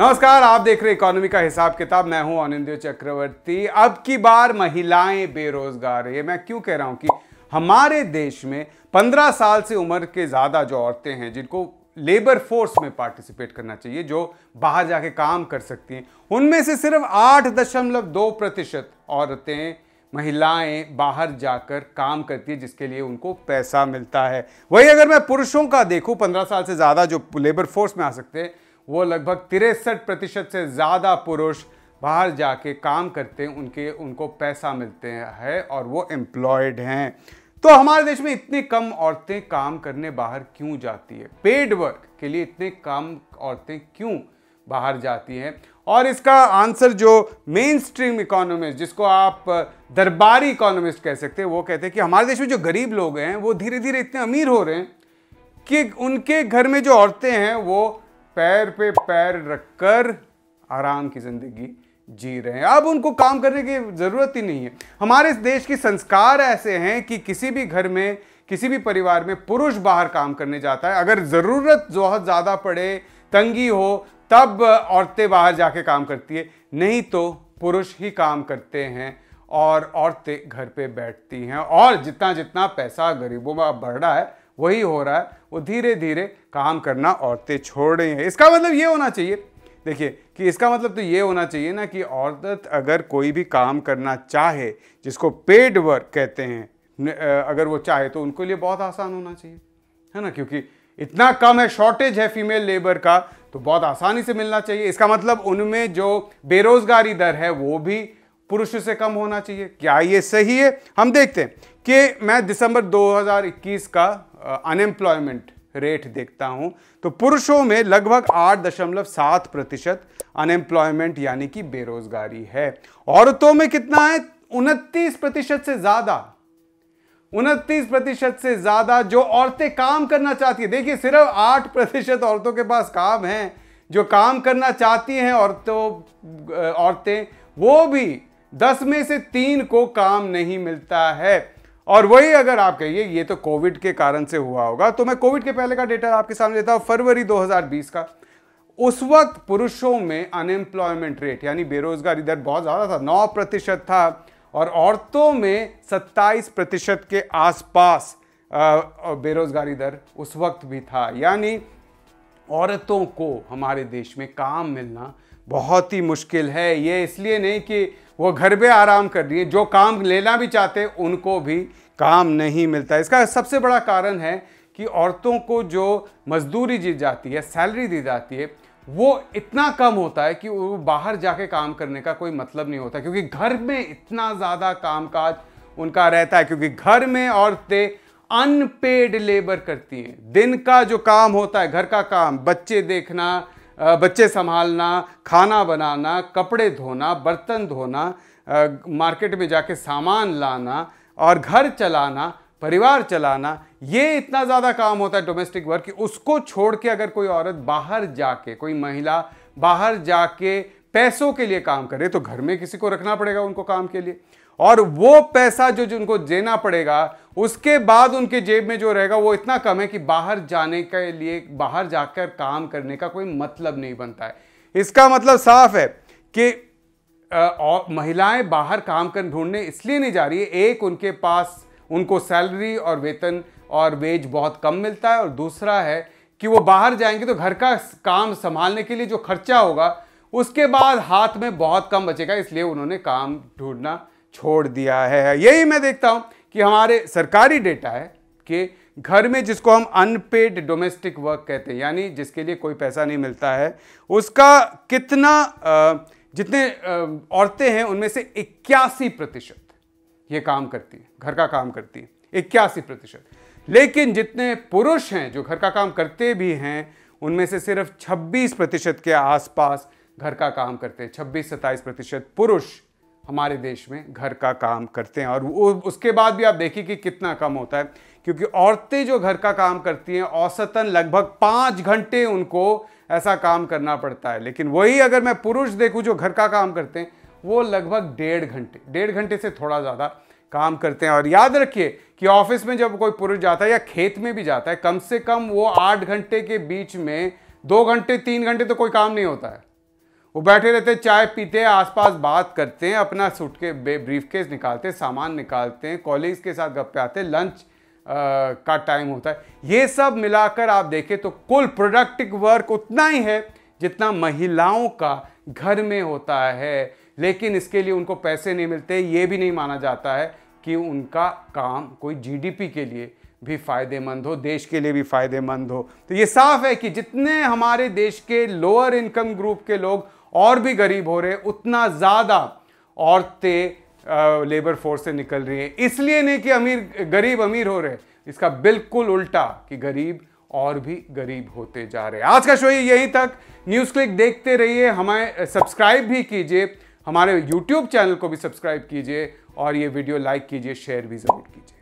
नमस्कार आप देख रहे इकोनॉमी का हिसाब किताब मैं हूं अनिंद चक्रवर्ती अब की बार महिलाएं बेरोजगार ये मैं क्यों कह रहा हूं कि हमारे देश में 15 साल से उम्र के ज़्यादा जो औरतें हैं जिनको लेबर फोर्स में पार्टिसिपेट करना चाहिए जो बाहर जाके काम कर सकती हैं उनमें से सिर्फ आठ दशमलव दो प्रतिशत औरतें महिलाएं बाहर जाकर काम करती है जिसके लिए उनको पैसा मिलता है वही अगर मैं पुरुषों का देखूं पंद्रह साल से ज़्यादा जो लेबर फोर्स में आ सकते हैं वो लगभग तिरसठ प्रतिशत से ज़्यादा पुरुष बाहर जाके काम करते हैं उनके उनको पैसा मिलते हैं और वो एम्प्लॉयड हैं तो हमारे देश में इतनी कम औरतें काम करने बाहर क्यों जाती है पेड वर्क के लिए इतने कम औरतें क्यों बाहर जाती हैं और इसका आंसर जो मेन स्ट्रीम इकोनॉमिस्ट जिसको आप दरबारी इकोनॉमिस्ट कह सकते हैं वो कहते हैं कि हमारे देश में जो गरीब लोग हैं वो धीरे धीरे इतने अमीर हो रहे हैं कि उनके घर में जो औरतें हैं वो पैर पे पैर रखकर आराम की जिंदगी जी रहे हैं अब उनको काम करने की ज़रूरत ही नहीं है हमारे इस देश के संस्कार ऐसे हैं कि किसी भी घर में किसी भी परिवार में पुरुष बाहर काम करने जाता है अगर ज़रूरत बहुत ज़्यादा पड़े तंगी हो तब औरतें बाहर जाके काम करती है नहीं तो पुरुष ही काम करते हैं और औरतें घर पे बैठती हैं और जितना जितना पैसा गरीबों में बढ़ रहा है वही हो रहा है वो धीरे धीरे काम करना औरतें छोड़ रही हैं इसका मतलब ये होना चाहिए देखिए कि इसका मतलब तो ये होना चाहिए ना कि औरत अगर कोई भी काम करना चाहे जिसको पेड वर्क कहते हैं अगर वो चाहे तो उनके लिए बहुत आसान होना चाहिए है ना क्योंकि इतना कम है शॉर्टेज है फीमेल लेबर का तो बहुत आसानी से मिलना चाहिए इसका मतलब उनमें जो बेरोजगारी दर है वो भी पुरुषों से कम होना चाहिए क्या ये सही है हम देखते हैं कि मैं दिसंबर 2021 का अनएम्प्लॉयमेंट रेट देखता हूं तो पुरुषों में लगभग आठ दशमलव सात प्रतिशत अनएम्प्लॉयमेंट यानी कि बेरोजगारी है औरतों में कितना है उनतीस प्रतिशत से ज्यादा उनतीस प्रतिशत से ज्यादा जो औरतें काम करना चाहती है देखिए सिर्फ आठ प्रतिशत औरतों के पास काम है जो काम करना चाहती हैं औरतों औरतें वो भी दस में से तीन को काम नहीं मिलता है और वही अगर आप कहिए ये तो कोविड के कारण से हुआ होगा तो मैं कोविड के पहले का डेटा आपके सामने देता हूँ फरवरी 2020 का उस वक्त पुरुषों में अनएम्प्लॉयमेंट रेट यानी बेरोजगारी दर बहुत ज़्यादा था नौ प्रतिशत था और औरतों में 27 प्रतिशत के आसपास बेरोजगारी दर उस वक्त भी था यानी औरतों को हमारे देश में काम मिलना बहुत ही मुश्किल है ये इसलिए नहीं कि वो घर पे आराम कर रही हैं जो काम लेना भी चाहते उनको भी काम नहीं मिलता इसका सबसे बड़ा कारण है कि औरतों को जो मजदूरी दी जाती है सैलरी दी जाती है वो इतना कम होता है कि वो बाहर जाके काम करने का कोई मतलब नहीं होता क्योंकि घर में इतना ज़्यादा काज उनका रहता है क्योंकि घर में औरतें अनपेड लेबर करती हैं दिन का जो काम होता है घर का काम बच्चे देखना बच्चे संभालना खाना बनाना कपड़े धोना बर्तन धोना मार्केट में जाके सामान लाना और घर चलाना परिवार चलाना ये इतना ज़्यादा काम होता है डोमेस्टिक वर्क कि उसको छोड़ के अगर कोई औरत बाहर जाके कोई महिला बाहर जाके पैसों के लिए काम करे तो घर में किसी को रखना पड़ेगा उनको काम के लिए और वो पैसा जो उनको देना पड़ेगा उसके बाद उनके जेब में जो रहेगा वो इतना कम है कि बाहर जाने के लिए बाहर जाकर काम करने का कोई मतलब नहीं बनता है इसका मतलब साफ है कि आ, महिलाएं बाहर काम कर ढूंढने इसलिए नहीं जा रही है एक उनके पास उनको सैलरी और वेतन और वेज बहुत कम मिलता है और दूसरा है कि वो बाहर जाएंगे तो घर का काम संभालने के लिए जो खर्चा होगा उसके बाद हाथ में बहुत कम बचेगा इसलिए उन्होंने काम ढूंढना छोड़ दिया है यही मैं देखता हूँ कि हमारे सरकारी डेटा है कि घर में जिसको हम अनपेड डोमेस्टिक वर्क कहते हैं यानी जिसके लिए कोई पैसा नहीं मिलता है उसका कितना जितने औरतें हैं उनमें से इक्यासी प्रतिशत ये काम करती हैं घर का काम करती हैं इक्यासी प्रतिशत लेकिन जितने पुरुष हैं जो घर का काम करते भी हैं उनमें से सिर्फ 26 प्रतिशत के आसपास घर का काम करते हैं 26 सत्ताईस प्रतिशत पुरुष हमारे देश में घर का काम करते हैं और वो उसके बाद भी आप देखिए कि कितना कम होता है क्योंकि औरतें जो घर का काम करती हैं औसतन लगभग पाँच घंटे उनको ऐसा काम करना पड़ता है लेकिन वही अगर मैं पुरुष देखूँ जो घर का काम करते हैं वो लगभग डेढ़ घंटे डेढ़ घंटे से थोड़ा ज़्यादा काम करते हैं और याद रखिए कि ऑफिस में जब कोई पुरुष जाता है या खेत में भी जाता है कम से कम वो आठ घंटे के बीच में दो घंटे तीन घंटे तो कोई काम नहीं होता है वो बैठे रहते हैं चाय पीते आसपास बात करते हैं अपना सूट के ब्रीफ केस निकालते सामान निकालते हैं कॉलेज के साथ गप्पे आते हैं लंच आ, का टाइम होता है ये सब मिलाकर आप देखें तो कुल प्रोडक्टिव वर्क उतना ही है जितना महिलाओं का घर में होता है लेकिन इसके लिए उनको पैसे नहीं मिलते ये भी नहीं माना जाता है कि उनका काम कोई जीडीपी के लिए भी फायदेमंद हो देश के लिए भी फायदेमंद हो तो ये साफ है कि जितने हमारे देश के लोअर इनकम ग्रुप के लोग और भी गरीब हो रहे उतना ज़्यादा औरतें लेबर फोर्स से निकल रही हैं इसलिए नहीं कि अमीर गरीब अमीर हो रहे इसका बिल्कुल उल्टा कि गरीब और भी गरीब होते जा रहे हैं आज का शो यही तक न्यूज़ क्लिक देखते रहिए हमारे सब्सक्राइब भी कीजिए हमारे यूट्यूब चैनल को भी सब्सक्राइब कीजिए और ये वीडियो लाइक कीजिए शेयर भी ज़रूर कीजिए